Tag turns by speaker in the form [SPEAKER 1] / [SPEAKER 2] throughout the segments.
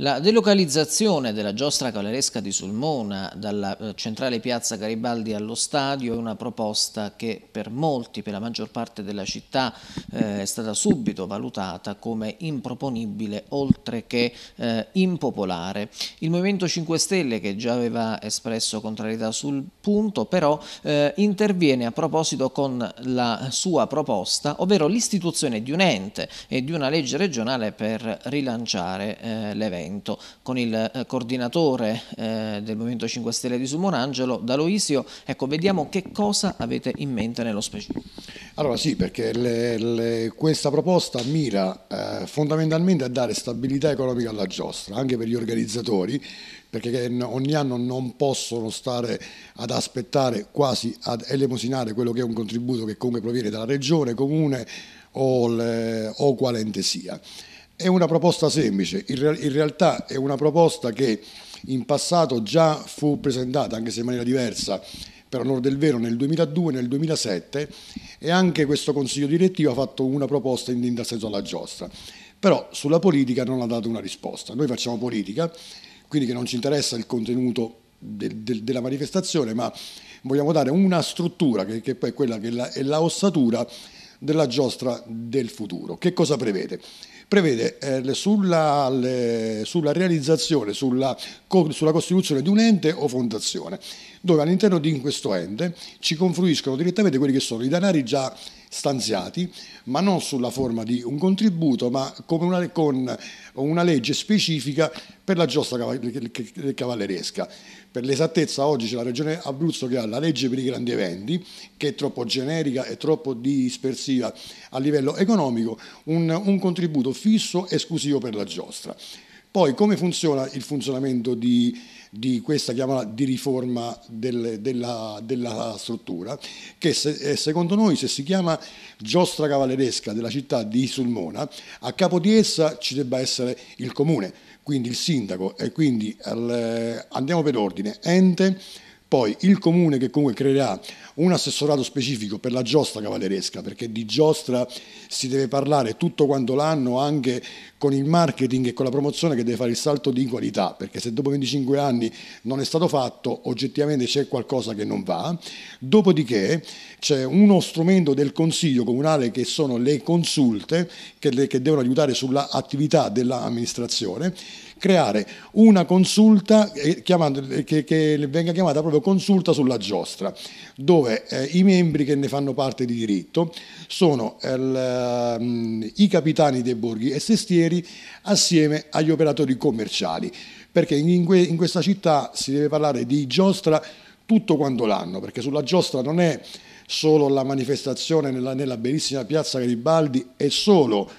[SPEAKER 1] La delocalizzazione della giostra cavalleresca di Sulmona dalla eh, centrale piazza Garibaldi allo stadio è una proposta che per molti, per la maggior parte della città, eh, è stata subito valutata come improponibile oltre che eh, impopolare. Il Movimento 5 Stelle, che già aveva espresso contrarietà sul punto, però eh, interviene a proposito con la sua proposta, ovvero l'istituzione di un ente e di una legge regionale per rilanciare eh, l'evento. Benevento. Con il eh, coordinatore eh, del Movimento 5 Stelle di Sumonangelo, D'Aloisio, ecco, vediamo che cosa avete in mente nello specifico.
[SPEAKER 2] Allora sì, perché le, le, questa proposta mira eh, fondamentalmente a dare stabilità economica alla giostra, anche per gli organizzatori, perché ogni anno non possono stare ad aspettare quasi ad elemosinare quello che è un contributo che comunque proviene dalla regione, comune o, le, o quale ente sia. È una proposta semplice, in, re in realtà è una proposta che in passato già fu presentata, anche se in maniera diversa, per onore del vero nel 2002 e nel 2007 e anche questo Consiglio direttivo ha fatto una proposta in tal senso alla giostra. Però sulla politica non ha dato una risposta. Noi facciamo politica, quindi che non ci interessa il contenuto de de della manifestazione, ma vogliamo dare una struttura che, che poi è quella che è la, è la ossatura della giostra del futuro. Che cosa prevede? prevede eh, sulla, le, sulla, realizzazione, sulla, co, sulla, costituzione di un ente o fondazione, dove all'interno di questo ente ci confluiscono direttamente quelli che sono i denari già stanziati, ma non sulla forma di un contributo, ma una, con una legge specifica per la giostra cavalleresca. Per l'esattezza oggi c'è la Regione Abruzzo che ha la legge per i grandi eventi, che è troppo generica e troppo dispersiva a livello economico, un, un contributo fisso esclusivo per la giostra. Poi come funziona il funzionamento di, di questa chiamata di riforma del, della, della, struttura, che se, eh, secondo noi se si chiama giostra cavalleresca della città di Sulmona, a capo di essa ci debba essere il comune, quindi il sindaco e quindi al, eh, andiamo per ordine, ente, poi il comune che comunque creerà un assessorato specifico per la giostra cavalleresca, perché di giostra si deve parlare tutto quanto l'anno, anche con il marketing e con la promozione che deve fare il salto di qualità, perché se dopo 25 anni non è stato fatto, oggettivamente c'è qualcosa che non va. Dopodiché c'è uno strumento del Consiglio Comunale che sono le consulte che, le, che devono aiutare sull'attività dell'amministrazione creare una consulta eh, eh, che, venga chiamata proprio consulta sulla giostra, dove dove eh, i membri che ne fanno parte di diritto sono il, ehm, i capitani dei borghi e sestieri assieme agli operatori commerciali, perché in, que, in questa città si deve parlare di giostra tutto quanto l'anno, perché sulla giostra non è solo la manifestazione nella, nella bellissima piazza Garibaldi, è solo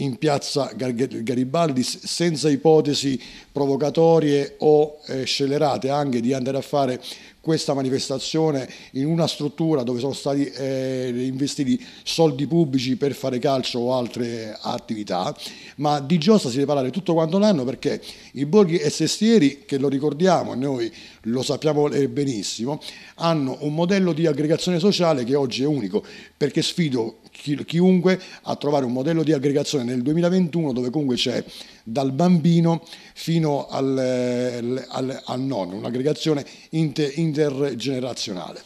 [SPEAKER 2] in piazza Garibaldi senza ipotesi provocatorie o eh, scellerate anche di andare a fare questa manifestazione in una struttura dove sono stati eh, investiti soldi pubblici per fare calcio o altre attività, ma di Giosta si deve parlare tutto quanto l'anno perché i borghi e sestieri, che lo ricordiamo e noi lo sappiamo eh, benissimo, hanno un modello di aggregazione sociale che oggi è unico, perché sfido chiunque a trovare un modello di aggregazione nel 2021 dove comunque c'è dal bambino fino al, eh, al, al nonno, un'aggregazione inter, intergenerazionale.